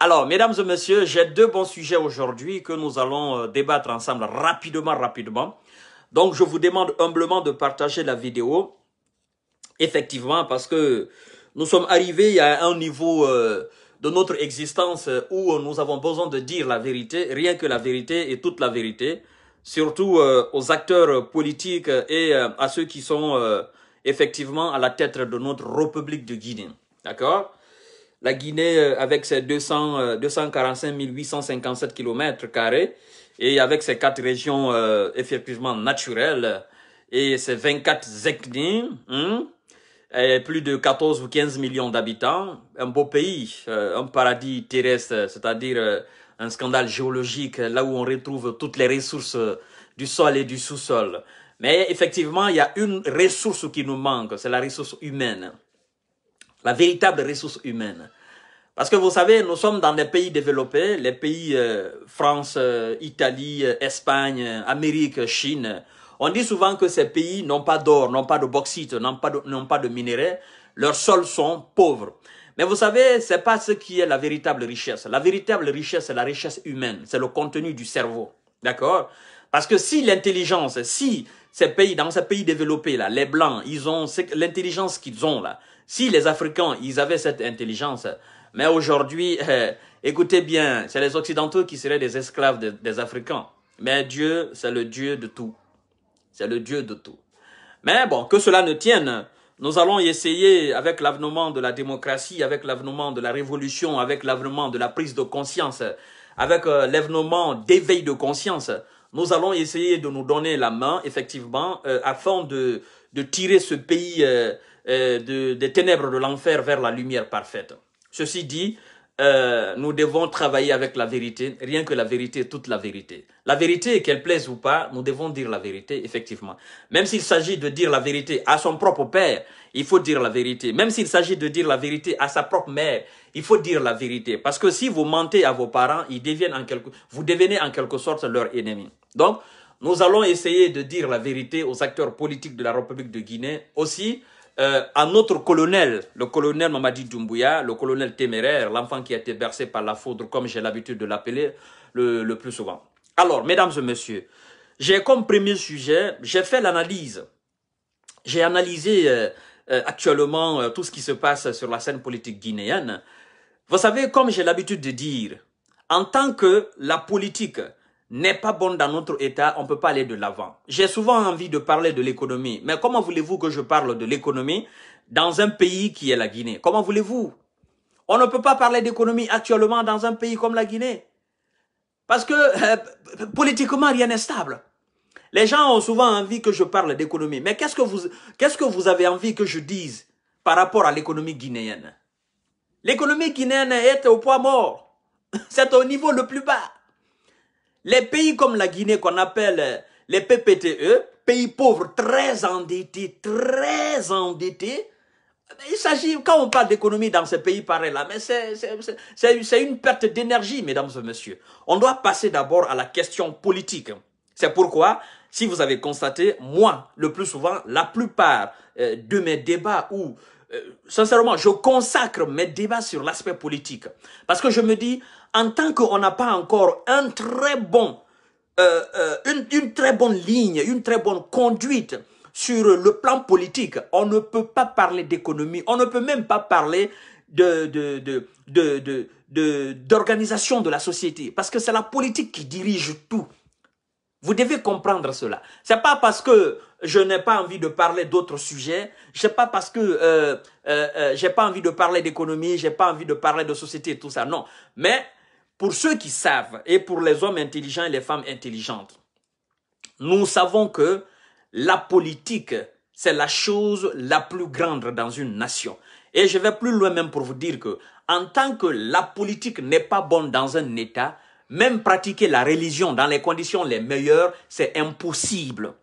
Alors, mesdames et messieurs, j'ai deux bons sujets aujourd'hui que nous allons euh, débattre ensemble rapidement, rapidement. Donc, je vous demande humblement de partager la vidéo. Effectivement, parce que nous sommes arrivés à un niveau euh, de notre existence euh, où nous avons besoin de dire la vérité, rien que la vérité et toute la vérité, surtout aux acteurs politiques et à ceux qui sont effectivement à la tête de notre République de Guinée. D'accord la Guinée, euh, avec ses 245 857 euh, carrés et avec ses quatre régions euh, effectivement naturelles et ses 24 ethnies, hein, et plus de 14 ou 15 millions d'habitants, un beau pays, un paradis terrestre, c'est-à-dire un scandale géologique, là où on retrouve toutes les ressources du sol et du sous-sol. Mais effectivement, il y a une ressource qui nous manque, c'est la ressource humaine la véritable ressource humaine. Parce que vous savez, nous sommes dans des pays développés, les pays euh, France, euh, Italie, euh, Espagne, Amérique, Chine. On dit souvent que ces pays n'ont pas d'or, n'ont pas de bauxite, n'ont pas de, minéraux. minerais. Leurs sols sont pauvres. Mais vous savez, ce n'est pas ce qui est la véritable richesse. La véritable richesse, c'est la richesse humaine. C'est le contenu du cerveau. D'accord? Parce que si l'intelligence, si ces pays, dans ces pays développés, là, les Blancs, ils ont l'intelligence qu'ils ont, là. Si les Africains, ils avaient cette intelligence, mais aujourd'hui, euh, écoutez bien, c'est les Occidentaux qui seraient des esclaves des Africains. Mais Dieu, c'est le Dieu de tout. C'est le Dieu de tout. Mais bon, que cela ne tienne, nous allons essayer, avec l'avenement de la démocratie, avec l'avenement de la révolution, avec l'avenement de la prise de conscience, avec euh, l'avenement d'éveil de conscience, nous allons essayer de nous donner la main, effectivement, euh, afin de, tirer ce pays euh, euh, des ténèbres de l'enfer vers la lumière parfaite. Ceci dit, nous devons travailler avec la vérité, rien que la vérité, toute la vérité. La vérité, qu'elle plaise ou pas, nous devons dire la vérité, effectivement. Même s'il s'agit de dire la vérité à son propre père, il faut dire la vérité. Même s'il s'agit de dire la vérité à sa propre mère, il faut dire la vérité. Parce que si vous mentez à vos parents, ils deviennent en vous devenez en quelque sorte leur ennemi. Donc, nous allons essayer de dire la vérité aux acteurs politiques de la République de Guinée, aussi euh, à notre colonel, le colonel Mamadi Doumbouya, le colonel téméraire, l'enfant qui a été bercé par la foudre, comme j'ai l'habitude de l'appeler le, plus souvent. Alors, mesdames et messieurs, j'ai comme premier sujet, j'ai fait l'analyse. J'ai analysé euh, euh, actuellement tout ce qui se passe sur la scène politique guinéenne. Vous savez, comme j'ai l'habitude de dire, en tant que la politique n'est pas bonne dans notre État, on ne peut pas aller de l'avant. J'ai souvent envie de parler de l'économie, mais comment voulez-vous que je parle de l'économie dans un pays qui est la Guinée Comment voulez-vous On ne peut pas parler d'économie actuellement dans un pays comme la Guinée. Parce que euh, politiquement, rien n'est stable. Les gens ont souvent envie que je parle d'économie, mais qu'est-ce qu'est-ce que vous avez envie que je dise par rapport à l'économie guinéenne L'économie guinéenne est au poids mort. C'est au niveau le plus bas. Les pays comme la Guinée qu'on appelle euh, les PPTE, pays pauvres, très endettés, très endettés, il s'agit, quand on parle d'économie dans ces pays pareils-là, mais c'est une perte d'énergie, mesdames et messieurs. On doit passer d'abord à la question politique. C'est pourquoi, si vous avez constaté, moi, le plus souvent, la plupart euh, de mes débats ou euh, sincèrement, je consacre mes débats sur l'aspect politique. Parce que je me dis, en tant qu'on n'a pas encore un très bon, euh, euh, une, très bonne ligne, une très bonne conduite sur le plan politique, on ne peut pas parler d'économie, on ne peut même pas parler d'organisation de, de la société. Parce que c'est la politique qui dirige tout. Vous devez comprendre cela. C'est pas parce que je n'ai pas envie de parler d'autres sujets. Je sais pas parce que je euh, euh, euh, j'ai pas envie de parler d'économie, j'ai pas envie de parler de société et tout ça. Non. Mais pour ceux qui savent et pour les hommes intelligents et les femmes intelligentes, nous savons que la politique, c'est la chose la plus grande dans une nation. Et je vais plus loin même pour vous dire que, en tant que la politique n'est pas bonne dans un État, même pratiquer la religion dans les conditions les meilleures, c'est impossible.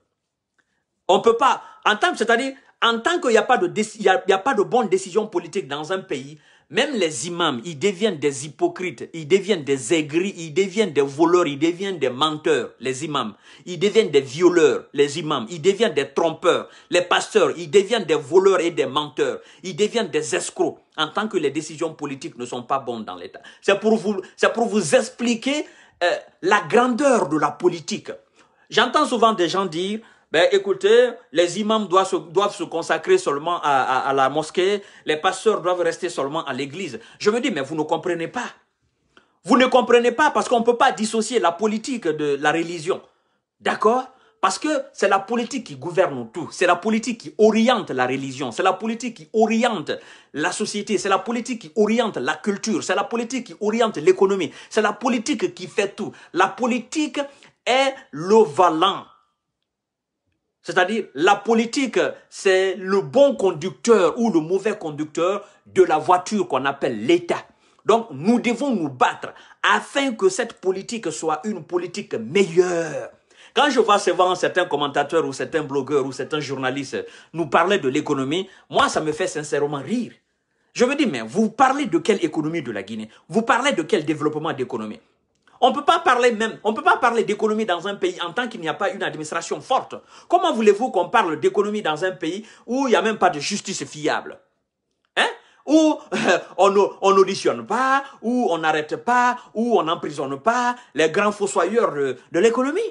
On ne peut pas, en tant, c'est-à-dire, en tant qu'il n'y a, pas de, bonnes décisions y a pas de bonnes décisions politiques dans un pays, même les imams, ils deviennent des hypocrites, ils deviennent des aigris, ils deviennent des voleurs, ils deviennent des menteurs, les imams. Ils deviennent des violeurs, les imams. Ils deviennent des trompeurs, les pasteurs. Ils deviennent des voleurs et des menteurs. Ils deviennent des escrocs en tant que les décisions politiques ne sont pas bonnes dans l'État. C'est pour vous, c'est pour vous expliquer euh, la grandeur de la politique. J'entends souvent des gens dire, ben écoutez, les imams doivent se, consacrer seulement à, la mosquée, les pasteurs doivent rester seulement à l'église. Je me dis, mais vous ne comprenez pas. Vous ne comprenez pas parce qu'on ne peut pas dissocier la politique de la religion. D'accord Parce que c'est la politique qui gouverne tout. C'est la politique qui oriente la religion. C'est la politique qui oriente la société. C'est la politique qui oriente la culture. C'est la politique qui oriente l'économie. C'est la politique qui fait tout. La politique est le valant. C'est-à-dire, la politique, c'est le bon conducteur ou le mauvais conducteur de la voiture qu'on appelle l'État. Donc, nous devons nous battre afin que cette politique soit une politique meilleure. Quand je vois souvent certains commentateurs ou certains blogueurs ou certains journalistes nous parler de l'économie, moi, ça me fait sincèrement rire. Je me dis, mais vous parlez de quelle économie de la Guinée Vous parlez de quel développement d'économie on ne peut pas parler même, on peut pas parler d'économie dans un pays en tant qu'il n'y a pas une administration forte. Comment voulez-vous qu'on parle d'économie dans un pays où il n'y a même pas de justice fiable Hein où euh, on n'auditionne pas, où on n'arrête pas, où on n'emprisonne pas les grands fossoyeurs de, l'économie.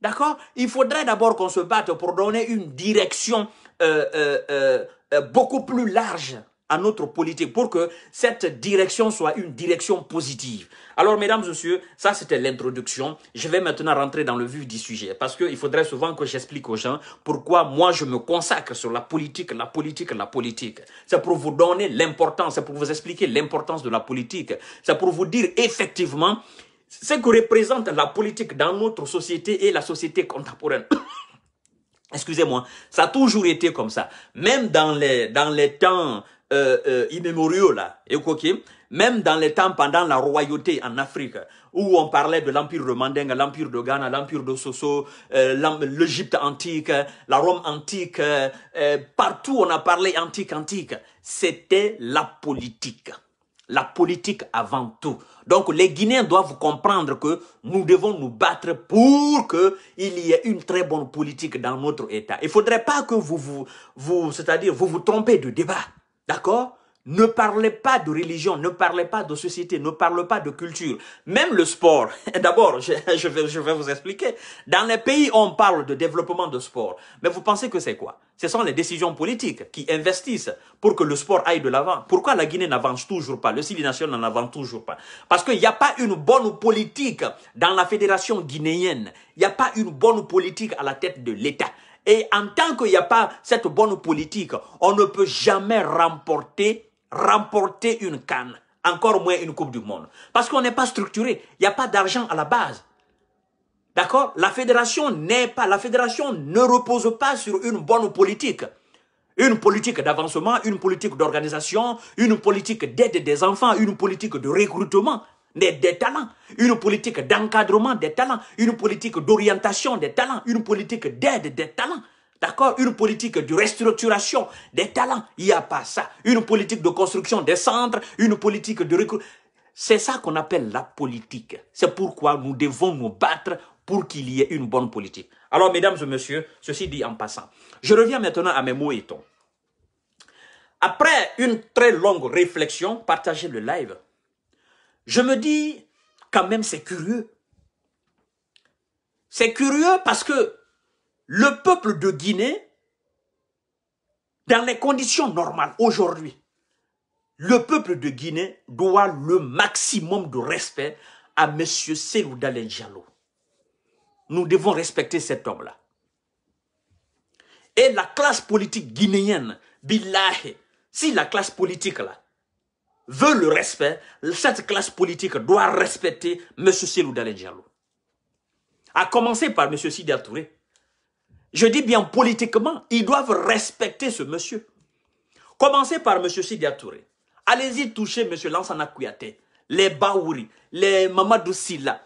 D'accord Il faudrait d'abord qu'on se batte pour donner une direction euh, euh, beaucoup plus large notre politique pour que cette direction soit une direction positive. Alors, mesdames et messieurs, ça c'était l'introduction. Je vais maintenant rentrer dans le vif du sujet parce qu'il faudrait souvent que j'explique aux gens pourquoi moi je me consacre sur la politique, la politique, la politique. C'est pour vous donner l'importance, c'est pour vous expliquer l'importance de la politique. C'est pour vous dire effectivement ce que représente la politique dans notre société et la société contemporaine. Excusez-moi, ça a toujours été comme ça. Même dans les, dans les temps euh, euh immémoriaux là, même dans les temps pendant la royauté en Afrique, où on parlait de l'empire de l'empire de Ghana, l'empire de Soso, euh, l'Egypte l'Égypte antique, la Rome antique, euh, partout on a parlé antique, antique. C'était la politique. La politique avant tout. Donc les Guinéens doivent comprendre que nous devons nous battre pour qu'il y ait une très bonne politique dans notre État. Il ne faudrait pas que vous vous, vous c'est-à-dire vous vous trompez de débat. D'accord Ne parlez pas de religion, ne parlez pas de société, ne parlez pas de culture. Même le sport. D'abord, je, vais, vous expliquer. Dans les pays, on parle de développement de sport. Mais vous pensez que c'est quoi Ce sont les décisions politiques qui investissent pour que le sport aille de l'avant. Pourquoi la Guinée n'avance toujours pas Le Sili National n'avance toujours pas. Parce qu'il n'y a pas une bonne politique dans la fédération guinéenne. Il n'y a pas une bonne politique à la tête de l'État. Et en tant qu'il n'y a pas cette bonne politique, on ne peut jamais remporter, remporter une canne, encore moins une Coupe du Monde. Parce qu'on n'est pas structuré, il n'y a pas d'argent à la base. D'accord La fédération n'est pas, la fédération ne repose pas sur une bonne politique. Une politique d'avancement, une politique d'organisation, une politique d'aide des enfants, une politique de recrutement des, talents, une politique d'encadrement des talents, une politique d'orientation des talents, une politique d'aide des talents. D'accord Une politique de restructuration des talents, il n'y a pas ça. Une politique de construction des centres, une politique de recrutement. C'est ça qu'on appelle la politique. C'est pourquoi nous devons nous battre pour qu'il y ait une bonne politique. Alors, mesdames et messieurs, ceci dit en passant, je reviens maintenant à mes mots et tons. Après une très longue réflexion, partagez le live. Je me dis, quand même, c'est curieux. C'est curieux parce que le peuple de Guinée, dans les conditions normales aujourd'hui, le peuple de Guinée doit le maximum de respect à M. Seloudalen Diallo. Nous devons respecter cet homme-là. Et la classe politique guinéenne, billahi, si la classe politique là, veut le respect, cette classe politique doit respecter M. Silou Diallo. À commencer par M. Sidi Touré. Je dis bien politiquement, ils doivent respecter ce monsieur. Commencez par M. Sidi Touré. Allez-y toucher M. Lansana Kouyaté, les Baouri, les Mamadou Silla,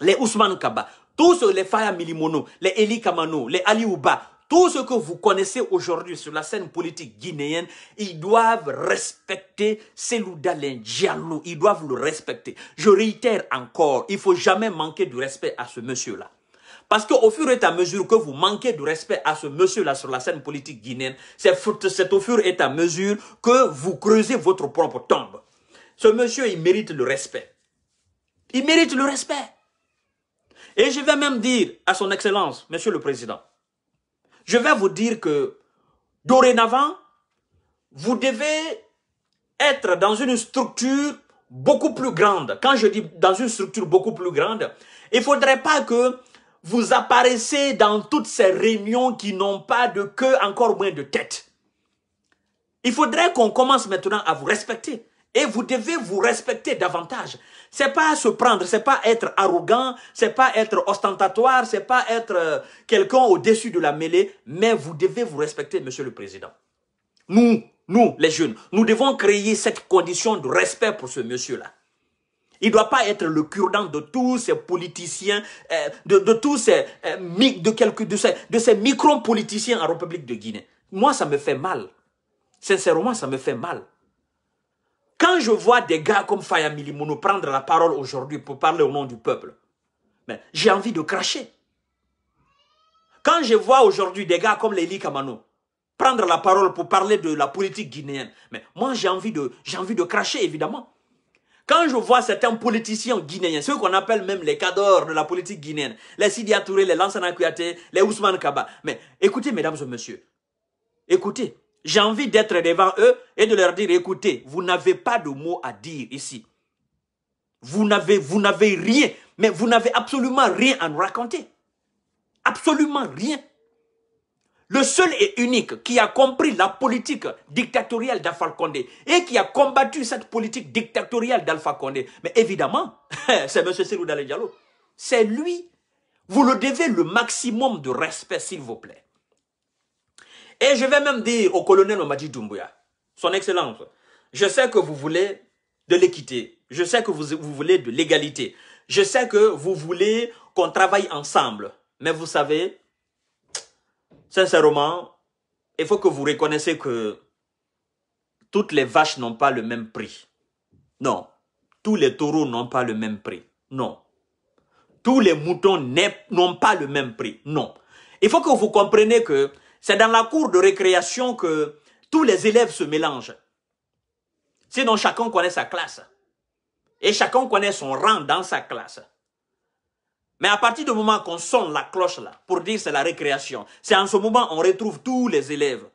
les Ousmane Kaba, tous les Faya Milimono, les Eli Kamano, les Ali Ouba, tout ce que vous connaissez aujourd'hui sur la scène politique guinéenne, ils doivent respecter Seloudalin Diallo. Ils doivent le respecter. Je réitère encore, il faut jamais manquer du respect à ce monsieur-là. Parce qu'au fur et à mesure que vous manquez de respect à ce monsieur-là sur la scène politique guinéenne, c'est au fur et à mesure que vous creusez votre propre tombe. Ce monsieur, il mérite le respect. Il mérite le respect. Et je vais même dire à son excellence, monsieur le président, je vais vous dire que dorénavant, vous devez être dans une structure beaucoup plus grande. Quand je dis dans une structure beaucoup plus grande, il ne faudrait pas que vous apparaissiez dans toutes ces réunions qui n'ont pas de queue, encore moins de tête. Il faudrait qu'on commence maintenant à vous respecter. Et vous devez vous respecter davantage. C'est pas se prendre, c'est pas être arrogant, c'est pas être ostentatoire, c'est pas être euh, quelqu'un au-dessus de la mêlée, mais vous devez vous respecter, monsieur le président. Nous, nous, les jeunes, nous devons créer cette condition de respect pour ce monsieur-là. Il ne doit pas être le cure-dent de tous ces politiciens, euh, de, tous ces, euh, de, de de ces micro-politiciens en République de Guinée. Moi, ça me fait mal. Sincèrement, ça me fait mal. Quand je vois des gars comme Fayamili Mouno prendre la parole aujourd'hui pour parler au nom du peuple, mais j'ai envie de cracher. Quand je vois aujourd'hui des gars comme Lely Kamano prendre la parole pour parler de la politique guinéenne, mais moi j'ai envie de envie de cracher évidemment. Quand je vois certains politiciens guinéens, ceux qu'on appelle même les cadors de la politique guinéenne, les Sidi les Lansana Kouyaté, les Ousmane Kaba, mais écoutez mesdames et messieurs, écoutez, j'ai envie d'être devant eux et de leur dire, écoutez, vous n'avez pas de mots à dire ici. Vous n'avez, vous n'avez rien, mais vous n'avez absolument rien à nous raconter. Absolument rien. Le seul et unique qui a compris la politique dictatoriale d'Alpha Condé et qui a combattu cette politique dictatoriale d'Alpha Condé, mais évidemment, c'est M. Sirou Diallo. C'est lui. Vous le devez le maximum de respect, s'il vous plaît. Et je vais même dire au colonel Mamadi Doumbouya, son excellence, je sais que vous voulez de l'équité, je sais que vous, voulez de l'égalité, je sais que vous voulez qu'on travaille ensemble, mais vous savez, sincèrement, il faut que vous reconnaissez que toutes les vaches n'ont pas le même prix. Non, tous les taureaux n'ont pas le même prix. Non. Tous les moutons n'ont pas le même prix. Non. Il faut que vous compreniez que c'est dans la cour de récréation que tous les élèves se mélangent. Sinon, chacun connaît sa classe. Et chacun connaît son rang dans sa classe. Mais à partir du moment qu'on sonne la cloche là, pour dire c'est la récréation, c'est en ce moment on retrouve tous les élèves.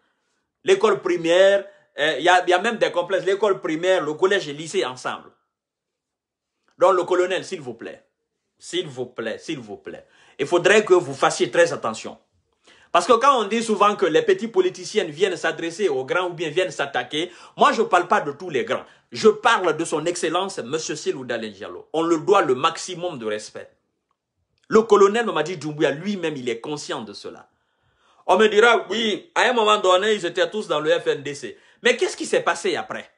L'école primaire, euh, il y, a, y a même des complexes, l'école primaire, le collège et le lycée ensemble. Donc le colonel, s'il vous plaît, s'il vous plaît, s'il vous plaît, il faudrait que vous fassiez très attention. Parce que quand on dit souvent que les petits politiciens viennent s'adresser aux grands ou bien viennent s'attaquer, moi je ne parle pas de tous les grands. Je parle de son excellence, M. Silou Diallo. On le doit le maximum de respect. Le colonel m'a dit, Doumbouya lui-même, il est conscient de cela. On me dira, oui, à un moment donné, ils étaient tous dans le FNDC. Mais qu'est-ce qui s'est passé après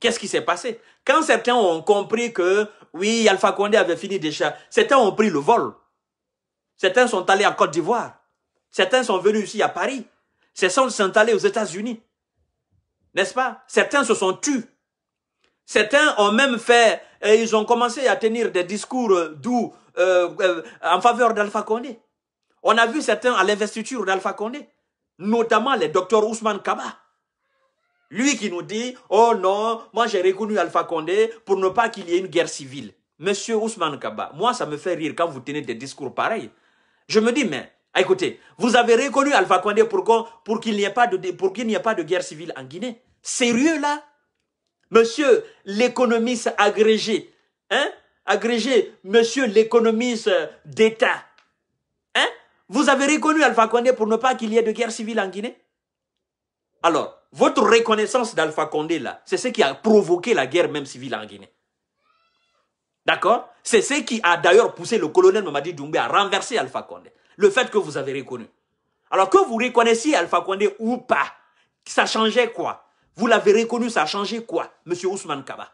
Qu'est-ce qui s'est passé Quand certains ont compris que, oui, Alpha Condé avait fini déjà, certains ont pris le vol. Certains sont allés en Côte d'Ivoire. Certains sont venus ici à Paris. Certains sont allés aux États-Unis. N'est-ce pas Certains se sont tués. Certains ont même fait, et ils ont commencé à tenir des discours euh, doux euh, euh, en faveur d'Alpha Condé. On a vu certains à l'investiture d'Alpha Condé, notamment le docteur Ousmane Kaba. Lui qui nous dit, oh non, moi j'ai reconnu Alpha Condé pour ne pas qu'il y ait une guerre civile. Monsieur Ousmane Kaba, moi ça me fait rire quand vous tenez des discours pareils. Je me dis, mais ah, écoutez, vous avez reconnu Alpha Condé pour, qu'il n'y ait, pas de guerre civile en Guinée. Sérieux là Monsieur l'économiste agrégé, hein Agrégé, monsieur l'économiste euh, d'État, hein Vous avez reconnu Alpha Condé pour ne pas qu'il y ait de guerre civile en Guinée Alors, votre reconnaissance d'Alpha Condé là, c'est ce qui a provoqué la guerre même civile en Guinée. D'accord C'est ce qui a d'ailleurs poussé le colonel Mamadi Doumbé à renverser Alpha Condé le fait que vous avez reconnu. Alors que vous reconnaissiez Alpha Condé ou pas, ça changeait quoi Vous l'avez reconnu, ça a changé quoi Monsieur Ousmane Kaba,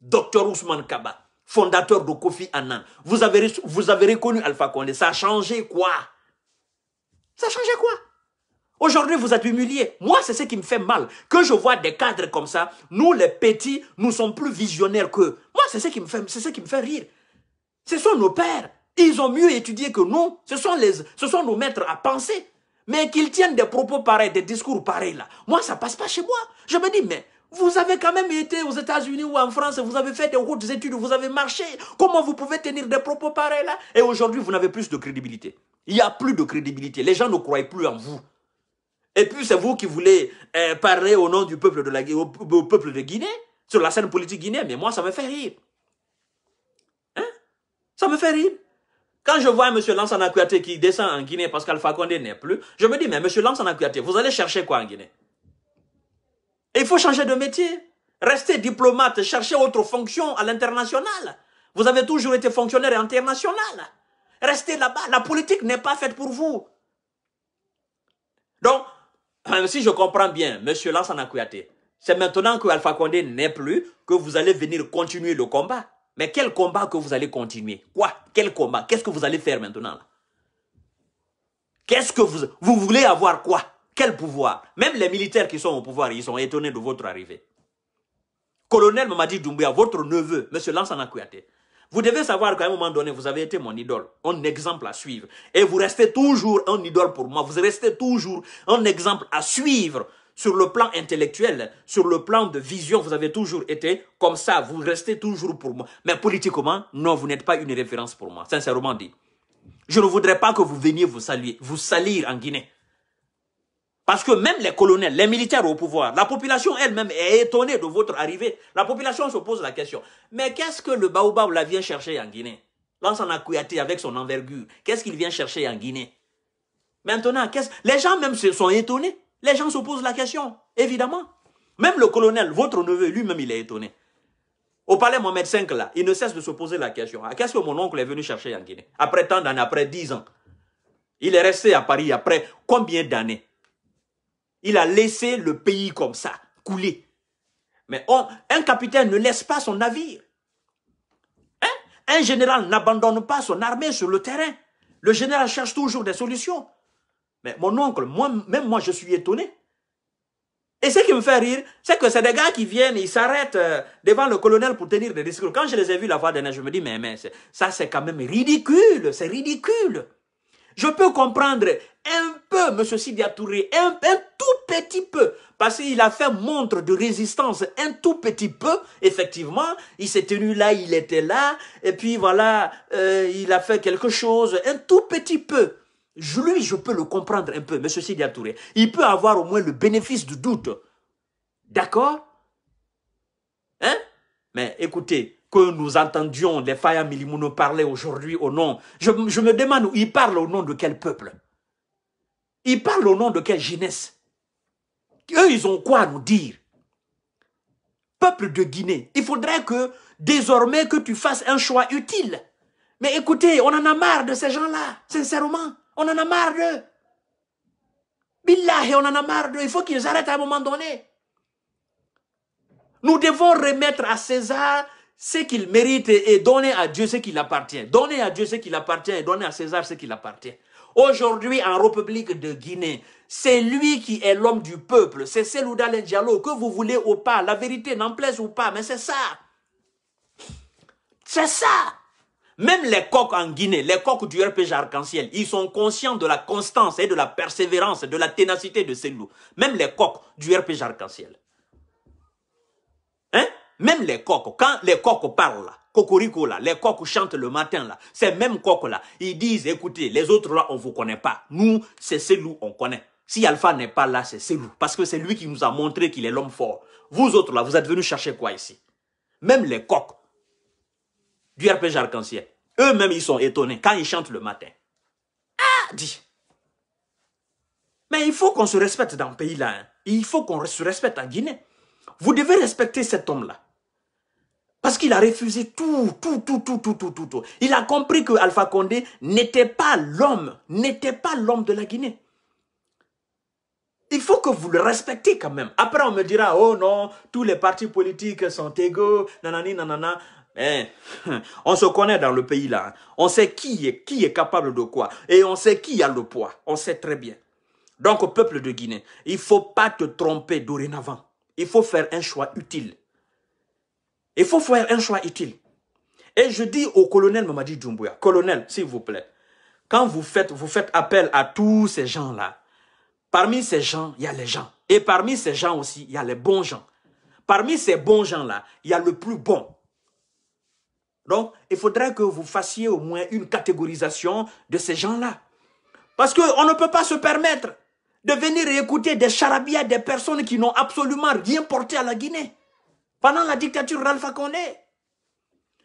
docteur Ousmane Kaba, fondateur de Kofi Annan, vous avez, vous avez reconnu Alpha Condé, ça a changé quoi Ça changeait quoi Aujourd'hui, vous êtes humiliés. Moi, c'est ce qui me fait mal. Que je vois des cadres comme ça, nous les petits, nous sommes plus visionnaires qu'eux. Moi, c'est ce qui me fait, c'est ce qui me fait rire. Ce sont nos pères. Ils ont mieux étudié que nous. Ce sont, les, ce sont nos maîtres à penser. Mais qu'ils tiennent des propos pareils, des discours pareils là. Moi, ça passe pas chez moi. Je me dis, mais vous avez quand même été aux États-Unis ou en France, vous avez fait des hautes études, vous avez marché. Comment vous pouvez tenir des propos pareils là Et aujourd'hui, vous n'avez plus de crédibilité. Il n'y a plus de crédibilité. Les gens ne croient plus en vous. Et puis, c'est vous qui voulez euh, parler au nom du peuple de, la, au peuple de Guinée, sur la scène politique guinéenne. Mais moi, ça me fait rire. Hein Ça me fait rire. Quand je vois M. Lansana Akuate qui descend en Guinée parce qu'Alpha Condé n'est plus, je me dis, mais M. Lansana Akuate, vous allez chercher quoi en Guinée Il faut changer de métier. Rester diplomate, chercher autre fonction à l'international. Vous avez toujours été fonctionnaire international. Restez là-bas. La politique n'est pas faite pour vous. Donc, si je comprends bien, M. Lansana Akuate, c'est maintenant que Alpha Condé n'est plus que vous allez venir continuer le combat. Mais quel combat que vous allez continuer Quoi Quel combat Qu'est-ce que vous allez faire maintenant Qu'est-ce que vous... Vous voulez avoir quoi Quel pouvoir Même les militaires qui sont au pouvoir, ils sont étonnés de votre arrivée. Colonel Mamadi Doumbouya, votre neveu, M. Lansana Kouyaté, vous devez savoir qu'à un moment donné, vous avez été mon idole, un exemple à suivre. Et vous restez toujours un idole pour moi. Vous restez toujours un exemple à suivre sur le plan intellectuel, sur le plan de vision, vous avez toujours été comme ça. Vous restez toujours pour moi. Mais politiquement, non, vous n'êtes pas une référence pour moi, sincèrement dit. Je ne voudrais pas que vous veniez vous saluer, vous salir en Guinée. Parce que même les colonels, les militaires au pouvoir, la population elle-même est étonnée de votre arrivée. La population se pose la question. Mais qu'est-ce que le baobab la vient chercher en Guinée en couillé avec son envergure, qu'est-ce qu'il vient chercher en Guinée Maintenant, les gens même se sont étonnés. Les gens se posent la question, évidemment. Même le colonel, votre neveu, lui-même, il est étonné. Au palais Mohamed V, là, il ne cesse de se poser la question. Ah, qu'est-ce que mon oncle est venu chercher en Guinée Après tant d'années, après dix ans. Il est resté à Paris après combien d'années Il a laissé le pays comme ça, couler. Mais un capitaine ne laisse pas son navire. Hein? Un général n'abandonne pas son armée sur le terrain. Le général cherche toujours des solutions mon oncle, moi, même moi, je suis étonné. Et ce qui me fait rire, c'est que c'est des gars qui viennent, ils s'arrêtent euh, devant le colonel pour tenir des discours. Quand je les ai vus la fois dernière, je me dis, mais, ça c'est quand même ridicule, c'est ridicule. Je peux comprendre un peu M. Sidia Touré, un, tout petit peu, parce qu'il a fait montre de résistance un tout petit peu, effectivement. Il s'est tenu là, il était là, et puis voilà, euh, il a fait quelque chose, un tout petit peu lui, je peux le comprendre un peu, mais ceci Touré. Il peut avoir au moins le bénéfice du doute. D'accord Hein Mais écoutez, que nous entendions les Faya Milimouno parler aujourd'hui au nom... Je, me demande, il parle au nom de quel peuple Il parle au nom de quelle jeunesse Eux, ils ont quoi à nous dire Peuple de Guinée, il faudrait que, désormais, que tu fasses un choix utile. Mais écoutez, on en a marre de ces gens-là, sincèrement. On en a marre d'eux. Billahi, on en a marre d'eux. Il faut qu'ils arrêtent à un moment donné. Nous devons remettre à César ce qu'il mérite et donner à Dieu ce qui appartient. Donner à Dieu ce qui appartient et donner à César ce qui appartient. Aujourd'hui, en République de Guinée, c'est lui qui est l'homme du peuple. C'est Selouda Diallo, que vous voulez ou pas. La vérité n'en plaise ou pas, mais c'est ça. C'est ça. Même les coqs en Guinée, les coqs du RPG Arc-en-Ciel, ils sont conscients de la constance et de la persévérance, de la ténacité de ces loups. Même les coqs du RPG Arc-en-Ciel. Hein? Même les coqs, quand les coqs parlent, cocorico là, les coqs chantent le matin là, ces mêmes coqs là, ils disent écoutez, les autres là, on vous connaît pas. Nous, c'est ces loups, on connaît. Si Alpha n'est pas là, c'est ces loups. Parce que c'est lui qui nous a montré qu'il est l'homme fort. Vous autres là, vous êtes venus chercher quoi ici Même les coqs, du RPG arc-en-ciel. Eux-mêmes, ils sont étonnés quand ils chantent le matin. Ah, dis! Mais il faut qu'on se respecte dans le pays-là. Hein. Il faut qu'on se respecte en Guinée. Vous devez respecter cet homme-là. Parce qu'il a refusé tout, tout, tout, tout, tout, tout, tout, Il a compris que Alpha Condé n'était pas l'homme, n'était pas l'homme de la Guinée. Il faut que vous le respectiez quand même. Après, on me dira, oh non, tous les partis politiques sont égaux, nanani, nanana. Hein? On se connaît dans le pays là. Hein. On sait qui est, qui est capable de quoi. Et on sait qui a le poids. On sait très bien. Donc, au peuple de Guinée, il ne faut pas te tromper dorénavant. Il faut faire un choix utile. Il faut faire un choix utile. Et je dis au colonel Mamadi Djumbuya, colonel, s'il vous plaît, quand vous faites, vous faites appel à tous ces gens-là, parmi ces gens, il y a les gens. Et parmi ces gens aussi, il y a les bons gens. Parmi ces bons gens-là, il y a le plus bon. Donc, il faudrait que vous fassiez au moins une catégorisation de ces gens-là. Parce qu'on ne peut pas se permettre de venir écouter des charabias, des personnes qui n'ont absolument rien porté à la Guinée pendant la dictature ralpha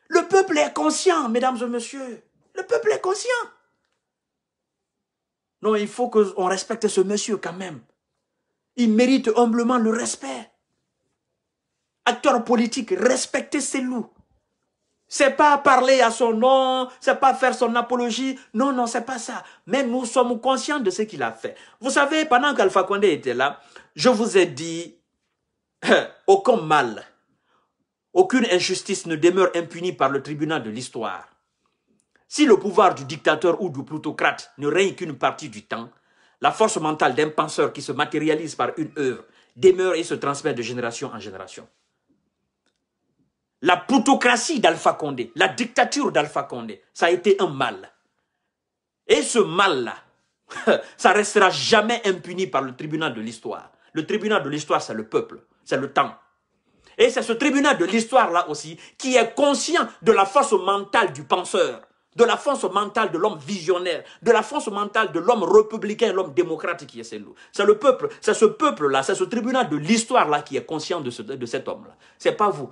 Le peuple est conscient, mesdames et messieurs. Le peuple est conscient. Non, il faut qu'on respecte ce monsieur quand même. Il mérite humblement le respect. Acteur politique, respectez ces loups. C'est pas parler à son nom, c'est pas faire son apologie. Non, non, c'est pas ça. Mais nous sommes conscients de ce qu'il a fait. Vous savez, pendant qu'Alpha Condé était là, je vous ai dit, aucun mal, aucune injustice ne demeure impunie par le tribunal de l'histoire. Si le pouvoir du dictateur ou du plutocrate ne règne qu'une partie du temps, la force mentale d'un penseur qui se matérialise par une œuvre demeure et se transmet de génération en génération. La plutocratie d'Alpha Condé, la dictature d'Alpha Condé, ça a été un mal. Et ce mal-là, ça restera jamais impuni par le tribunal de l'histoire. Le tribunal de l'histoire, c'est le peuple, c'est le temps. Et c'est ce tribunal de l'histoire-là aussi qui est conscient de la force mentale du penseur, de la force mentale de l'homme visionnaire, de la force mentale de l'homme républicain, l'homme démocrate qui est celui C'est le peuple, c'est ce peuple-là, c'est ce tribunal de l'histoire-là qui est conscient de, de cet homme-là. C'est pas vous,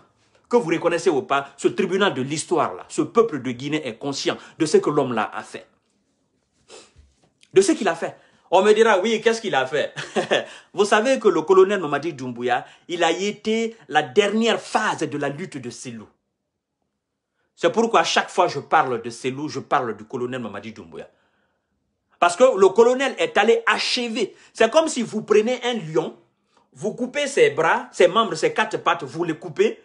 que vous reconnaissez ou pas, ce tribunal de l'histoire-là, ce peuple de Guinée est conscient de ce que l'homme-là a fait. De ce qu'il a fait. On me dira, oui, qu'est-ce qu'il a fait Vous savez que le colonel Mamadi Doumbouya, il a été la dernière phase de la lutte de loups. C'est pourquoi à chaque fois que je parle de loups, je parle du colonel Mamadi Doumbouya. Parce que le colonel est allé achever. C'est comme si vous prenez un lion, vous coupez ses bras, ses membres, ses quatre pattes, vous les coupez,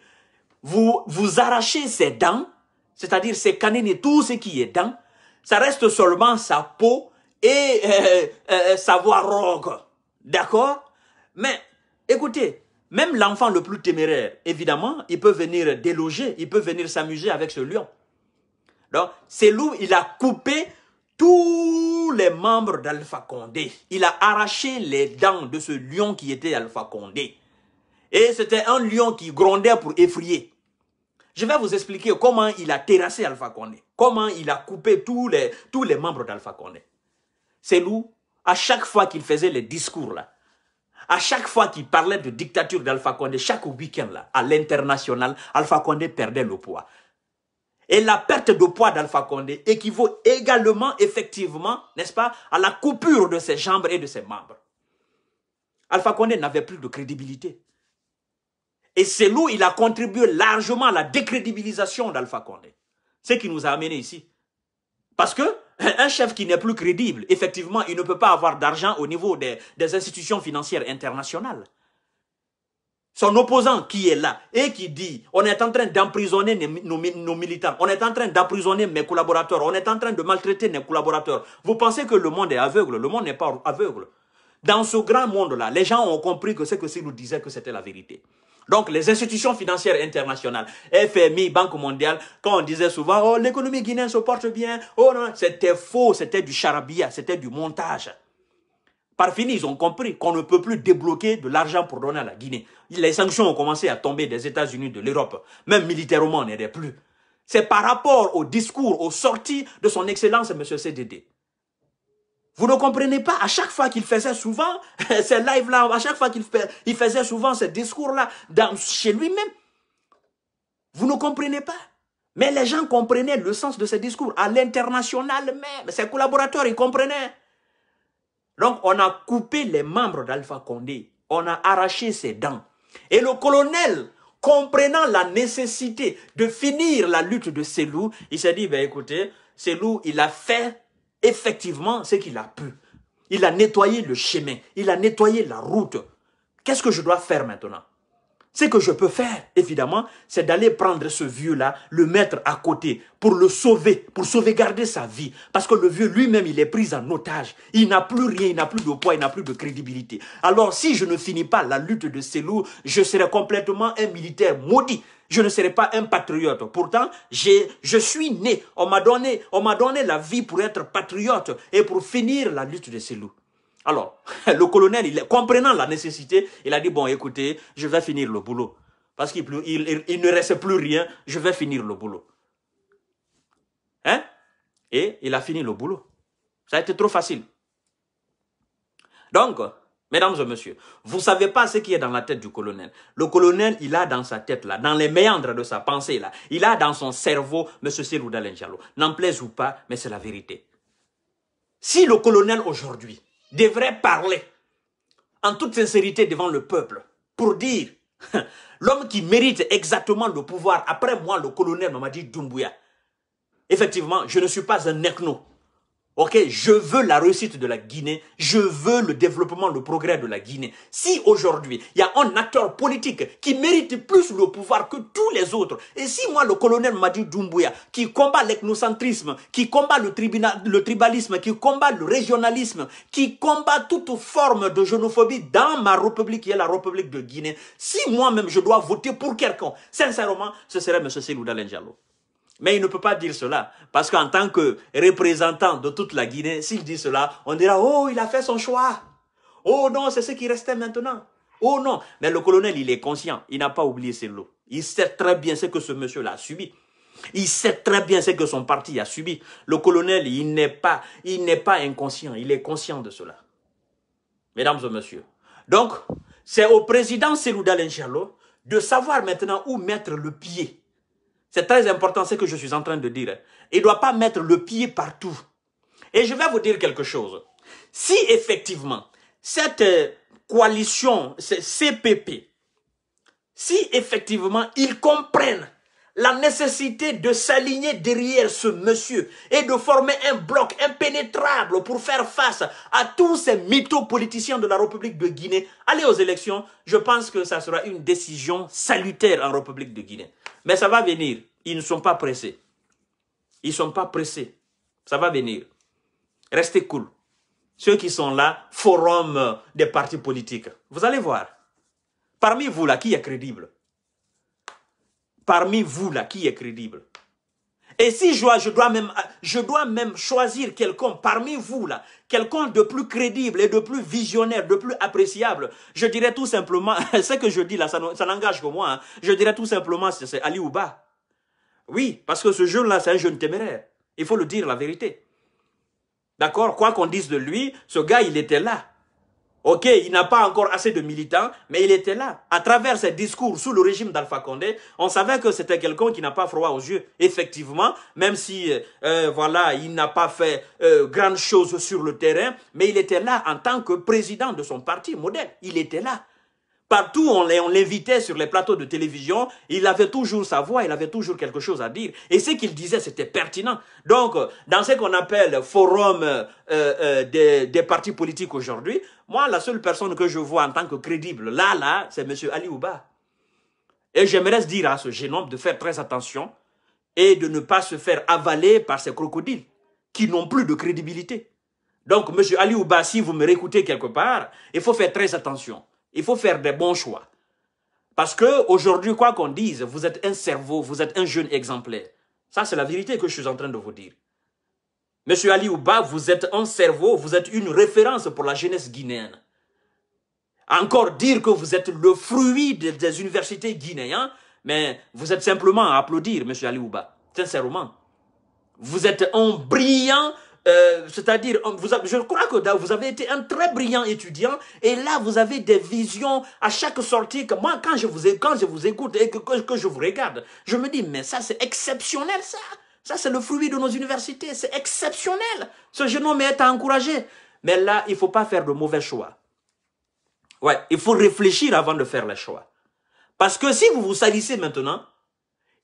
vous, vous arrachez ses dents, c'est-à-dire ses canines et tout ce qui est dents, ça reste seulement sa peau et euh, euh, euh, sa voix rogue. D'accord Mais écoutez, même l'enfant le plus téméraire, évidemment, il peut venir déloger, il peut venir s'amuser avec ce lion. Donc, ce loup, il a coupé tous les membres d'Alpha Condé. Il a arraché les dents de ce lion qui était Alpha Condé. Et c'était un lion qui grondait pour effrayer. Je vais vous expliquer comment il a terrassé Alpha Condé, comment il a coupé tous les, tous les membres d'Alpha Condé. C'est loup, à chaque fois qu'il faisait les discours là, à chaque fois qu'il parlait de dictature d'Alpha Condé, chaque week-end là, à l'international, Alpha Condé perdait le poids. Et la perte de poids d'Alpha Condé équivaut également, effectivement, n'est-ce pas, à la coupure de ses jambes et de ses membres. Alpha Condé n'avait plus de crédibilité. Et c'est où il a contribué largement à la décrédibilisation d'Alpha Condé. Ce qui nous a amené ici. Parce que un chef qui n'est plus crédible, effectivement, il ne peut pas avoir d'argent au niveau des, institutions financières internationales. Son opposant qui est là et qui dit on est en train d'emprisonner nos, militants, on est en train d'emprisonner mes collaborateurs, on est en train de maltraiter mes collaborateurs. Vous pensez que le monde est aveugle Le monde n'est pas aveugle. Dans ce grand monde-là, les gens ont compris que ce que nous disait que c'était la vérité. Donc, les institutions financières internationales, FMI, Banque mondiale, quand on disait souvent, oh, l'économie guinéenne se porte bien, oh non, c'était faux, c'était du charabia, c'était du montage. Par fini, ils ont compris qu'on ne peut plus débloquer de l'argent pour donner à la Guinée. Les sanctions ont commencé à tomber des États-Unis, de l'Europe. Même militairement, on est plus. C'est par rapport au discours, aux sorties de son excellence, M. CDD. Vous ne comprenez pas, à chaque fois qu'il faisait souvent ces lives-là, à chaque fois qu'il faisait souvent ces discours-là chez lui-même, vous ne comprenez pas. Mais les gens comprenaient le sens de ces discours. À l'international même, ses collaborateurs, ils comprenaient. Donc, on a coupé les membres d'Alpha Condé. On a arraché ses dents. Et le colonel, comprenant la nécessité de finir la lutte de Selou, il s'est dit, ben écoutez, Selou, il a fait effectivement c'est qu'il a pu. Il a nettoyé le chemin, il a nettoyé la route. Qu'est-ce que je dois faire maintenant ce que je peux faire, évidemment, c'est d'aller prendre ce vieux-là, le mettre à côté pour le sauver, pour sauvegarder sa vie. Parce que le vieux lui-même, il est pris en otage. Il n'a plus rien, il n'a plus de poids, il n'a plus de crédibilité. Alors, si je ne finis pas la lutte de ces loups, je serai complètement un militaire maudit. Je ne serai pas un patriote. Pourtant, je suis né. On m'a donné, on m'a donné la vie pour être patriote et pour finir la lutte de ces loups. Alors, le colonel, il, comprenant la nécessité, il a dit, bon, écoutez, je vais finir le boulot. Parce qu'il ne reste plus rien, je vais finir le boulot. Hein? Et il a fini le boulot. Ça a été trop facile. Donc, mesdames et messieurs, vous ne savez pas ce qui est dans la tête du colonel. Le colonel, il a dans sa tête là, dans les méandres de sa pensée là, il a dans son cerveau, M. Cyril N'en plaise ou pas, mais c'est la vérité. Si le colonel aujourd'hui, devrait parler en toute sincérité devant le peuple pour dire l'homme qui mérite exactement le pouvoir, après moi, le colonel dit, Dumbuya effectivement, je ne suis pas un ethno. Ok, je veux la réussite de la Guinée, je veux le développement, le progrès de la Guinée. Si aujourd'hui, il y a un acteur politique qui mérite plus le pouvoir que tous les autres, et si moi, le colonel Madi Doumbouya, qui combat l'ethnocentrisme, qui combat le, tribalisme, qui combat le régionalisme, qui combat toute forme de xénophobie dans ma république, qui est la République de Guinée, si moi-même je dois voter pour quelqu'un, sincèrement, ce serait M. Seydou Diallo. Mais il ne peut pas dire cela, parce qu'en tant que représentant de toute la Guinée, s'il dit cela, on dira, oh, il a fait son choix. Oh non, c'est ce qui restait maintenant. Oh non, mais le colonel, il est conscient, il n'a pas oublié ses lots. Il sait très bien ce que ce monsieur-là a subi. Il sait très bien ce que son parti a subi. Le colonel, il n'est pas, il n'est pas inconscient, il est conscient de cela. Mesdames et messieurs. Donc, c'est au président Seloudal Inchalo de savoir maintenant où mettre le pied c'est très important ce que je suis en train de dire. Il ne doit pas mettre le pied partout. Et je vais vous dire quelque chose. Si effectivement cette euh, coalition, ce CPP, si effectivement ils comprennent la nécessité de s'aligner derrière ce monsieur et de former un bloc impénétrable pour faire face à tous ces mythos politiciens de la République de Guinée. Allez aux élections, je pense que ça sera une décision salutaire en République de Guinée. Mais ça va venir. Ils ne sont pas pressés. Ils ne sont pas pressés. Ça va venir. Restez cool. Ceux qui sont là, forum des partis politiques. Vous allez voir. Parmi vous là, qui est crédible parmi vous là qui est crédible. Et si je, dois même, je dois même choisir quelqu'un parmi vous là, quelqu'un de plus crédible et de plus visionnaire, de plus appréciable, je dirais tout simplement, ce que je dis là, ça, n'engage que moi, hein. je dirais tout simplement, c'est Ali Oui, parce que ce jeune là, c'est un jeune téméraire. Il faut le dire la vérité. D'accord Quoi qu'on dise de lui, ce gars, il était là. Ok, il n'a pas encore assez de militants, mais il était là. À travers ses discours sous le régime d'Alpha Condé, on savait que c'était quelqu'un qui n'a pas froid aux yeux. Effectivement, même si euh, euh, voilà, il n'a pas fait euh, grand chose sur le terrain, mais il était là en tant que président de son parti modèle. Il était là. Partout on l'invitait sur les plateaux de télévision, il avait toujours sa voix, il avait toujours quelque chose à dire. Et ce qu'il disait, c'était pertinent. Donc, euh, dans ce qu'on appelle forum euh, euh, des, partis politiques aujourd'hui, moi, la seule personne que je vois en tant que crédible, là, là, c'est M. Ali Et j'aimerais dire à ce jeune homme de faire très attention et de ne pas se faire avaler par ces crocodiles qui n'ont plus de crédibilité. Donc, M. Aliouba, si vous me réécoutez quelque part, il faut faire très attention. Il faut faire des bons choix. Parce que aujourd'hui, quoi qu'on dise, vous êtes un cerveau, vous êtes un jeune exemplaire. Ça, c'est la vérité que je suis en train de vous dire. Monsieur Ali Ouba, vous êtes un cerveau, vous êtes une référence pour la jeunesse guinéenne. Encore dire que vous êtes le fruit des, universités guinéennes, mais vous êtes simplement à applaudir, monsieur Ali Ouba. Sincèrement. Vous êtes un brillant euh, c'est-à-dire, je crois que vous avez été un très brillant étudiant et là, vous avez des visions à chaque sortie. Que moi, quand je vous, quand je vous écoute et que, que, je vous regarde, je me dis, mais ça, c'est exceptionnel, ça. Ça, c'est le fruit de nos universités. C'est exceptionnel. Ce jeune homme est à encourager. Mais là, il faut pas faire de mauvais choix. Ouais, il faut réfléchir avant de faire les choix. Parce que si vous vous salissez maintenant,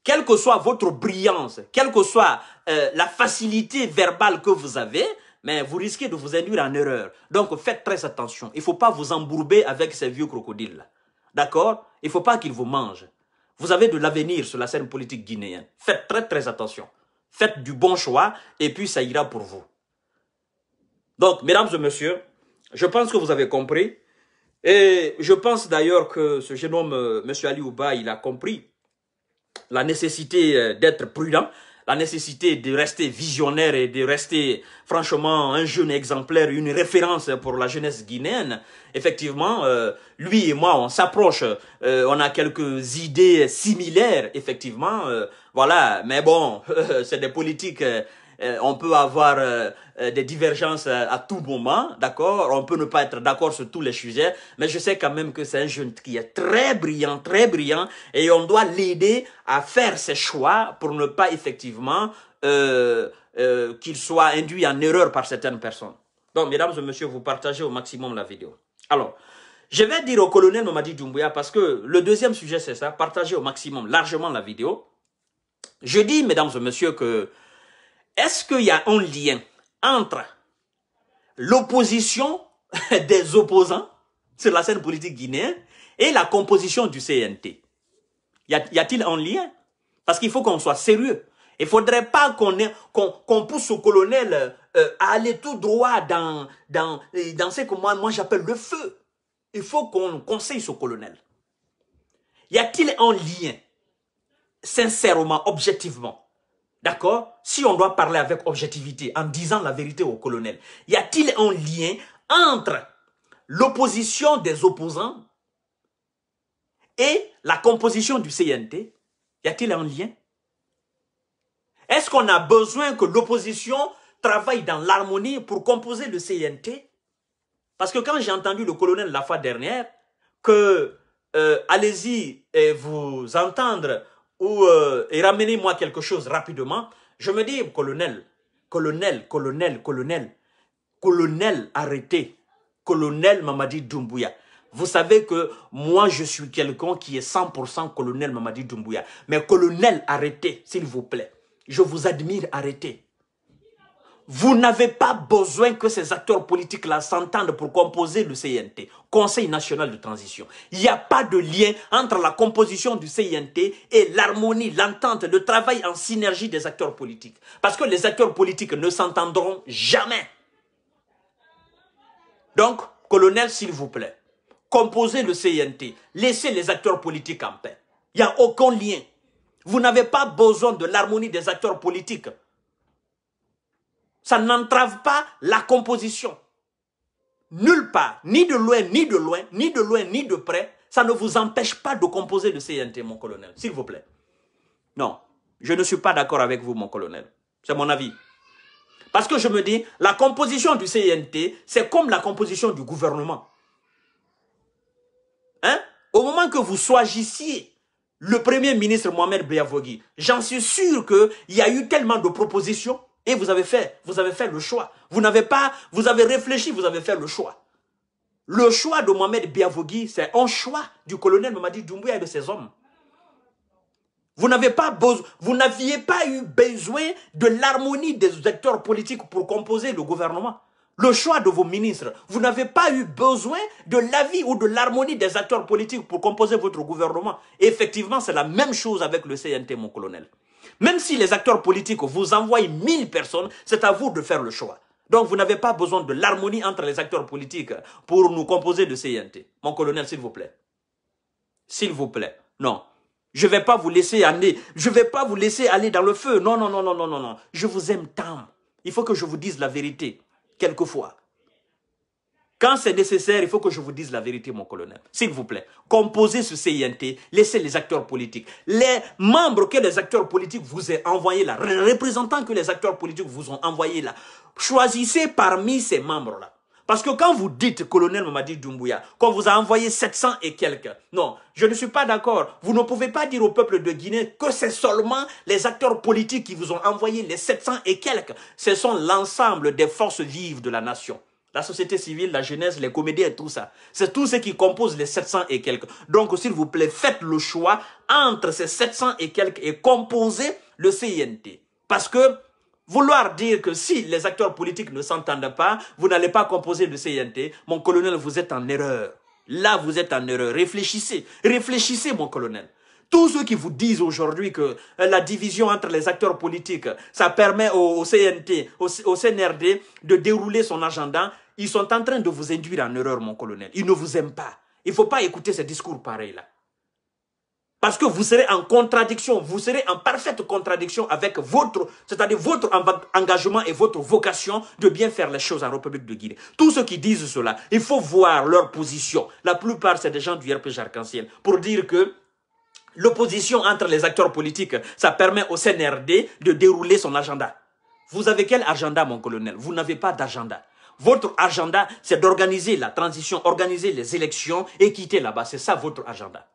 quelle que soit votre brillance, quelle que soit euh, la facilité verbale que vous avez, mais vous risquez de vous induire en erreur. Donc faites très attention. Il ne faut pas vous embourber avec ces vieux crocodiles. D'accord Il ne faut pas qu'ils vous mangent. Vous avez de l'avenir sur la scène politique guinéenne. Faites très très attention. Faites du bon choix et puis ça ira pour vous. Donc, mesdames et messieurs, je pense que vous avez compris. Et je pense d'ailleurs que ce jeune homme, euh, M. Ali il a compris la nécessité euh, d'être prudent, la nécessité de rester visionnaire et de rester franchement un jeune exemplaire, une référence pour la jeunesse guinéenne. Effectivement, euh, lui et moi, on s'approche, euh, on a quelques idées similaires, effectivement. voilà, mais bon, c'est des politiques on peut avoir euh, des divergences euh, à tout moment, d'accord On peut ne pas être d'accord sur tous les sujets, mais je sais quand même que c'est un jeune qui est très brillant, très brillant, et on doit l'aider à faire ses choix pour ne pas effectivement euh, qu'il soit induit en erreur par certaines personnes. Donc, mesdames et messieurs, vous partagez au maximum la vidéo. Alors, je vais dire au colonel Mamadi Doumbouya, parce que le deuxième sujet, c'est ça, partager au maximum largement la vidéo. Je dis, mesdames et messieurs, que est-ce qu'il y a un lien entre l'opposition des opposants sur la scène politique guinéenne et la composition du CNT. Y a-t-il un lien Parce qu'il faut qu'on soit sérieux. Il ne faudrait pas qu'on pousse au colonel euh, à aller tout droit dans, dans, dans ce que moi, moi j'appelle le feu. Il faut qu'on conseille ce colonel. Y a-t-il un lien, sincèrement, objectivement, D'accord Si on doit parler avec objectivité, en disant la vérité au colonel, y a-t-il un lien entre l'opposition des opposants et la composition du CNT Y a-t-il un lien Est-ce qu'on a besoin que l'opposition travaille dans l'harmonie pour composer le CNT Parce que quand j'ai entendu le colonel la fois dernière, que euh, allez-y et vous entendre euh, et ramenez-moi quelque chose rapidement. Je me dis, colonel, colonel, colonel, colonel, colonel, arrêtez. Colonel Mamadi Doumbouya. Vous savez que moi, je suis quelqu'un qui est 100% colonel Mamadi Doumbouya. Mais colonel, arrêtez, s'il vous plaît. Je vous admire, arrêtez vous n'avez pas besoin que ces acteurs politiques-là s'entendent pour composer le CINT, Conseil national de transition. Il n'y a pas de lien entre la composition du CINT et l'harmonie, l'entente, le travail en synergie des acteurs politiques. Parce que les acteurs politiques ne s'entendront jamais. Donc, colonel, s'il vous plaît, composez le CINT, laissez les acteurs politiques en paix. Il n'y a aucun lien. Vous n'avez pas besoin de l'harmonie des acteurs politiques ça n'entrave pas la composition. Nulle part, ni de loin, ni de loin, ni de loin, ni de près, ça ne vous empêche pas de composer le CNT, mon colonel, s'il vous plaît. Non, je ne suis pas d'accord avec vous, mon colonel. C'est mon avis. Parce que je me dis, la composition du CNT, c'est comme la composition du gouvernement. Hein? Au moment que vous ici, le premier ministre Mohamed Beyavogui, j'en suis sûr qu'il y a eu tellement de propositions et vous avez fait, vous avez fait le choix. Vous n'avez pas, vous avez réfléchi, vous avez fait le choix. Le choix de Mohamed Biavogui, c'est un choix du colonel Mamadi Doumbouya et de ses hommes. Vous n'avez pas vous n'aviez pas eu besoin de l'harmonie des acteurs politiques pour composer le gouvernement. Le choix de vos ministres, vous n'avez pas eu besoin de l'avis ou de l'harmonie des acteurs politiques pour composer votre gouvernement. effectivement, c'est la même chose avec le CNT, mon colonel. Même si les acteurs politiques vous envoient 1000 personnes, c'est à vous de faire le choix. Donc vous n'avez pas besoin de l'harmonie entre les acteurs politiques pour nous composer de CNT. Mon colonel, s'il vous plaît. S'il vous plaît. Non. Je ne vais pas vous laisser aller. Je vais pas vous laisser aller dans le feu. non, non, non, non, non, non. Je vous aime tant. Il faut que je vous dise la vérité, quelquefois. Quand c'est nécessaire, il faut que je vous dise la vérité, mon colonel. S'il vous plaît, composez ce CINT, laissez les acteurs politiques. Les membres que les acteurs politiques vous ont envoyés là, les représentants que les acteurs politiques vous ont envoyés là, choisissez parmi ces membres-là. Parce que quand vous dites, colonel Mamadi Doumbouya, qu'on vous a envoyé 700 et quelques, non, je ne suis pas d'accord. Vous ne pouvez pas dire au peuple de Guinée que c'est seulement les acteurs politiques qui vous ont envoyé les 700 et quelques. Ce sont l'ensemble des forces vives de la nation la société civile, la jeunesse, les comédiens et tout ça. C'est tout ce qui compose les 700 et quelques. Donc, s'il vous plaît, faites le choix entre ces 700 et quelques et composez le CINT. Parce que vouloir dire que si les acteurs politiques ne s'entendent pas, vous n'allez pas composer le CINT, mon colonel, vous êtes en erreur. Là, vous êtes en erreur. Réfléchissez. Réfléchissez, mon colonel. Tous ceux qui vous disent aujourd'hui que euh, la division entre les acteurs politiques, ça permet au, CNT, au, CNRD de dérouler son agenda, ils sont en train de vous induire en erreur, mon colonel. Ils ne vous aiment pas. Il ne faut pas écouter ces discours pareils-là. Parce que vous serez en contradiction, vous serez en parfaite contradiction avec votre, c'est-à-dire votre engagement et votre vocation de bien faire les choses en République de Guinée. Tous ceux qui disent cela, il faut voir leur position. La plupart, c'est des gens du RPG Arc-en-Ciel pour dire que l'opposition entre les acteurs politiques, ça permet au CNRD de dérouler son agenda. Vous avez quel agenda, mon colonel Vous n'avez pas d'agenda. Votre agenda, c'est d'organiser la transition, organiser les élections et quitter là-bas. C'est ça votre agenda.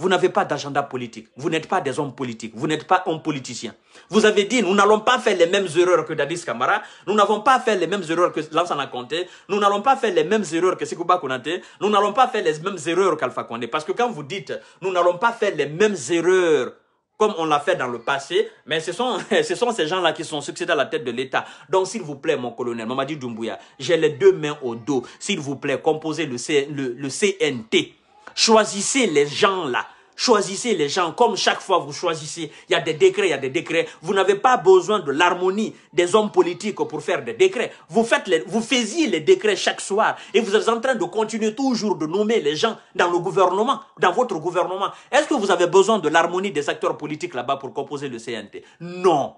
Vous n'avez pas d'agenda politique. Vous n'êtes pas des hommes politiques. Vous n'êtes pas un politicien. Vous avez dit, nous n'allons pas faire les mêmes erreurs que Dadis Kamara. Nous n'avons pas fait les mêmes erreurs que Lansana Conté. Nous n'allons pas faire les mêmes erreurs que Sikuba Konate. Nous n'allons pas faire les mêmes erreurs qu'Alpha Condé. Parce que quand vous dites, nous n'allons pas faire les mêmes erreurs comme on l'a fait dans le passé, mais ce sont, ce sont ces gens-là qui sont succédés à la tête de l'État. Donc, s'il vous plaît, mon colonel, Mamadi Doumbouya, j'ai les deux mains au dos. S'il vous plaît, composez le CNT. Choisissez les gens-là Choisissez les gens comme chaque fois vous choisissez. Il y a des décrets, il y a des décrets. Vous n'avez pas besoin de l'harmonie des hommes politiques pour faire des décrets. Vous, faites les, vous faisiez les décrets chaque soir et vous êtes en train de continuer toujours de nommer les gens dans le gouvernement, dans votre gouvernement. Est-ce que vous avez besoin de l'harmonie des acteurs politiques là-bas pour composer le CNT Non.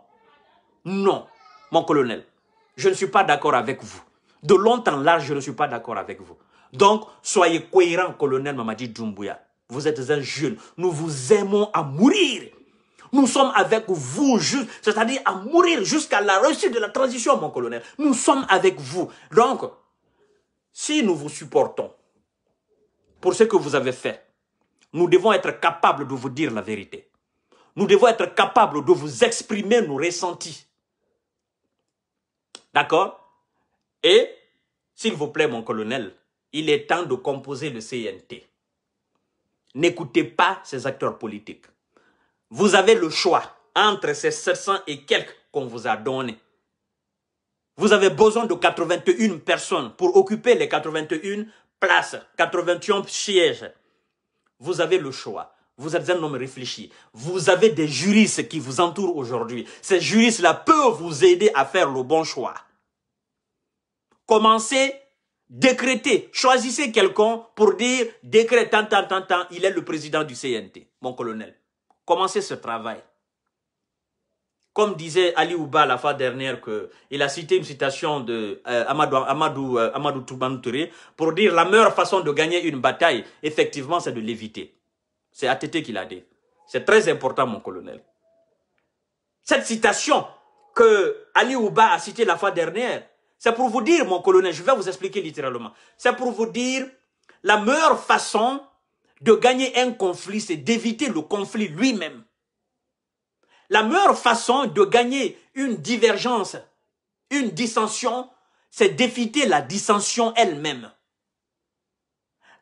Non, mon colonel. Je ne suis pas d'accord avec vous. De longtemps là, je ne suis pas d'accord avec vous. Donc, soyez cohérent, colonel Mamadi Doumbouya. Vous êtes un jeune. Nous vous aimons à mourir. Nous sommes avec vous, c'est-à-dire à mourir jusqu'à la réussite de la transition, mon colonel. Nous sommes avec vous. Donc, si nous vous supportons pour ce que vous avez fait, nous devons être capables de vous dire la vérité. Nous devons être capables de vous exprimer nos ressentis. D'accord Et, s'il vous plaît, mon colonel, il est temps de composer le CNT. N'écoutez pas ces acteurs politiques. Vous avez le choix entre ces 700 et quelques qu'on vous a donnés. Vous avez besoin de 81 personnes pour occuper les 81 places, 81 sièges. Vous avez le choix. Vous êtes un homme réfléchi. Vous avez des juristes qui vous entourent aujourd'hui. Ces juristes-là peuvent vous aider à faire le bon choix. Commencez Décrétez, choisissez quelqu'un pour dire décrète, tant, tant, tant, il est le président du CNT, mon colonel. Commencez ce travail. Comme disait Ali Ouba la fois dernière, que, il a cité une citation de euh, Amadou Amadou, euh, Amadou, Touré pour dire la meilleure façon de gagner une bataille, effectivement, c'est de l'éviter. C'est ATT qui l'a dit. C'est très important, mon colonel. Cette citation que Ouba a citée la fois dernière, c'est pour vous dire, mon colonel, je vais vous expliquer littéralement. C'est pour vous dire, la meilleure façon de gagner un conflit, c'est d'éviter le conflit lui-même. La meilleure façon de gagner une divergence, une dissension, c'est d'éviter la dissension elle-même.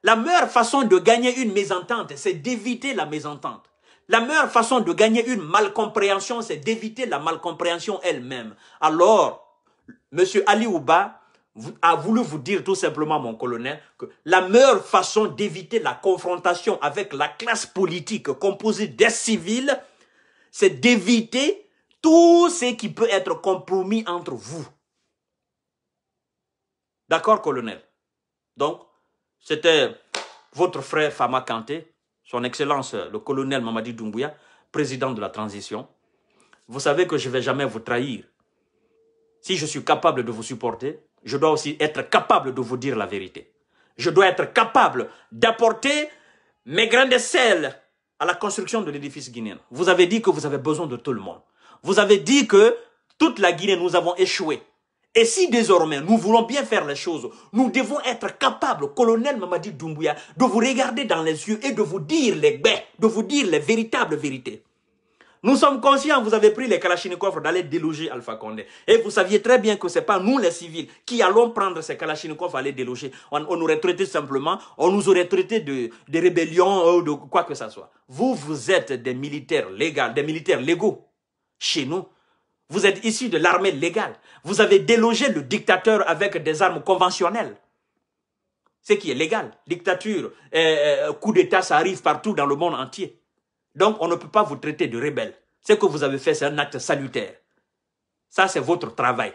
La meilleure façon de gagner une mésentente, c'est d'éviter la mésentente. La meilleure façon de gagner une malcompréhension, c'est d'éviter la malcompréhension elle-même. Alors, Monsieur Ali Ouba a voulu vous dire tout simplement, mon colonel, que la meilleure façon d'éviter la confrontation avec la classe politique composée des civils, c'est d'éviter tout ce qui peut être compromis entre vous. D'accord, colonel Donc, c'était votre frère Fama Kanté, son Excellence euh, le colonel Mamadi Doumbouya, président de la transition. Vous savez que je ne vais jamais vous trahir. Si je suis capable de vous supporter, je dois aussi être capable de vous dire la vérité. Je dois être capable d'apporter mes grandes selles à la construction de l'édifice guinéen. Vous avez dit que vous avez besoin de tout le monde. Vous avez dit que toute la Guinée, nous avons échoué. Et si désormais nous voulons bien faire les choses, nous devons être capables, colonel Mamadi Doumbouya, de vous regarder dans les yeux et de vous dire les bêtes, de vous dire les véritables vérités. Nous sommes conscients, vous avez pris les Kalachnikovs d'aller déloger Alpha Condé. Et vous saviez très bien que ce n'est pas nous les civils qui allons prendre ces Kalachnikovs à les déloger. On, nous aurait traité simplement, on nous aurait traité de, de rébellion euh, ou de quoi que ce soit. Vous, vous êtes des militaires légaux, des militaires légaux chez nous. Vous êtes issus de l'armée légale. Vous avez délogé le dictateur avec des armes conventionnelles. Ce qui est légal. Dictature, euh, euh, coup d'État, ça arrive partout dans le monde entier. Donc, on ne peut pas vous traiter de rebelle. Ce que vous avez fait, c'est un acte salutaire. Ça, c'est votre travail.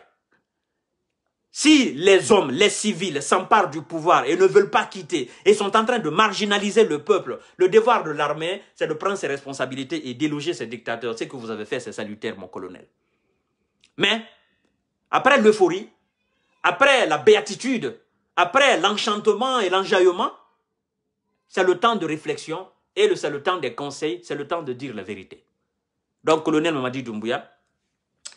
Si les hommes, les civils s'emparent du pouvoir et ne veulent pas quitter et sont en train de marginaliser le peuple, le devoir de l'armée, c'est de prendre ses responsabilités et déloger ses dictateurs. Ce que vous avez fait, c'est salutaire, mon colonel. Mais, après l'euphorie, après la béatitude, après l'enchantement et l'enjaillement, c'est le temps de réflexion et c'est le temps des conseils, c'est le temps de dire la vérité. Donc, colonel Mamadi Doumbouya,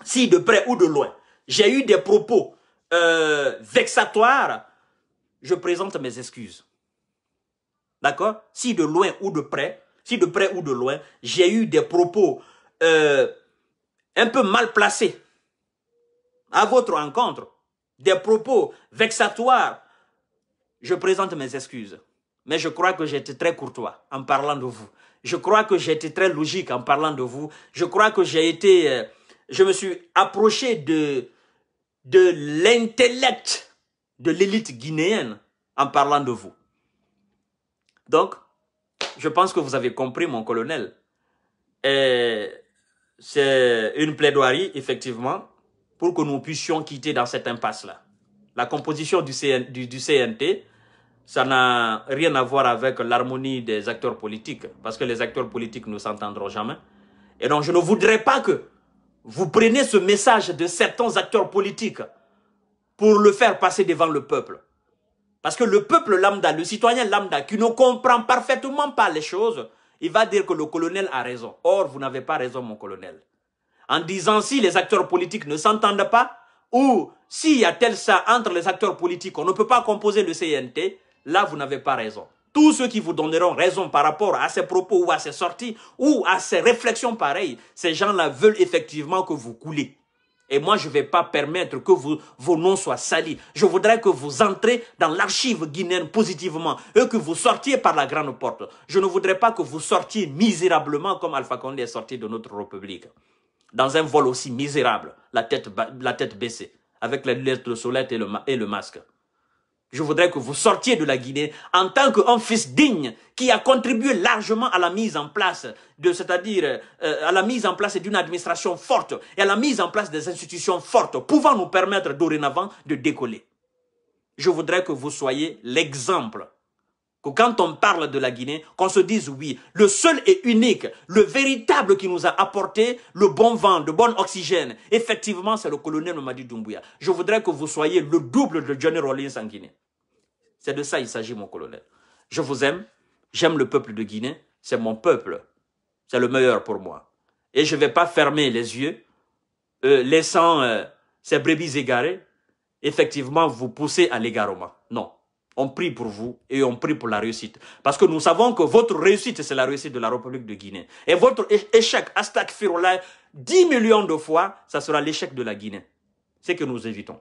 si de près ou de loin, j'ai eu des propos euh, vexatoires, je présente mes excuses. D'accord Si de loin ou de près, si de près ou de loin, j'ai eu des propos euh, un peu mal placés à votre encontre, des propos vexatoires, je présente mes excuses mais je crois que j'étais très courtois en parlant de vous. Je crois que j'ai été très logique en parlant de vous. Je crois que j'ai été, euh, je me suis approché de, de l'intellect de l'élite guinéenne en parlant de vous. Donc, je pense que vous avez compris, mon colonel. Euh, c'est une plaidoirie, effectivement, pour que nous puissions quitter dans cette impasse-là. La composition du CNT, ça n'a rien à voir avec l'harmonie des acteurs politiques, parce que les acteurs politiques ne s'entendront jamais. Et donc, je ne voudrais pas que vous preniez ce message de certains acteurs politiques pour le faire passer devant le peuple. Parce que le peuple lambda, le citoyen lambda, qui ne comprend parfaitement pas les choses, il va dire que le colonel a raison. Or, vous n'avez pas raison, mon colonel. En disant si les acteurs politiques ne s'entendent pas, ou s'il y a tel ça entre les acteurs politiques, on ne peut pas composer le CNT, là, vous n'avez pas raison. Tous ceux qui vous donneront raison par rapport à ces propos ou à ces sorties ou à ces réflexions pareilles, ces gens-là veulent effectivement que vous coulez. Et moi, je ne vais pas permettre que vous, vos noms soient salis. Je voudrais que vous entrez dans l'archive guinéenne positivement et que vous sortiez par la grande porte. Je ne voudrais pas que vous sortiez misérablement comme Alpha Condé est sorti de notre République. Dans un vol aussi misérable, la tête, baissée, avec les lunettes, de soleil et le masque. Je voudrais que vous sortiez de la Guinée en tant qu'un fils digne qui a contribué largement à la mise en place de, c'est-à-dire euh, à la mise en place d'une administration forte et à la mise en place des institutions fortes pouvant nous permettre dorénavant de décoller. Je voudrais que vous soyez l'exemple quand on parle de la Guinée, qu'on se dise oui, le seul et unique, le véritable qui nous a apporté le bon vent, le bon oxygène, effectivement, c'est le colonel Mamadi Doumbouya. Je voudrais que vous soyez le double de Johnny Rollins en Guinée. C'est de ça il s'agit, mon colonel. Je vous aime, j'aime le peuple de Guinée, c'est mon peuple, c'est le meilleur pour moi. Et je ne vais pas fermer les yeux, euh, laissant euh, ces brebis égarées, effectivement, vous pousser à l'égarement. On prie pour vous et on prie pour la réussite. Parce que nous savons que votre réussite, c'est la réussite de la République de Guinée. Et votre échec, Astak Firola, 10 millions de fois, ça sera l'échec de la Guinée. C'est que nous évitons.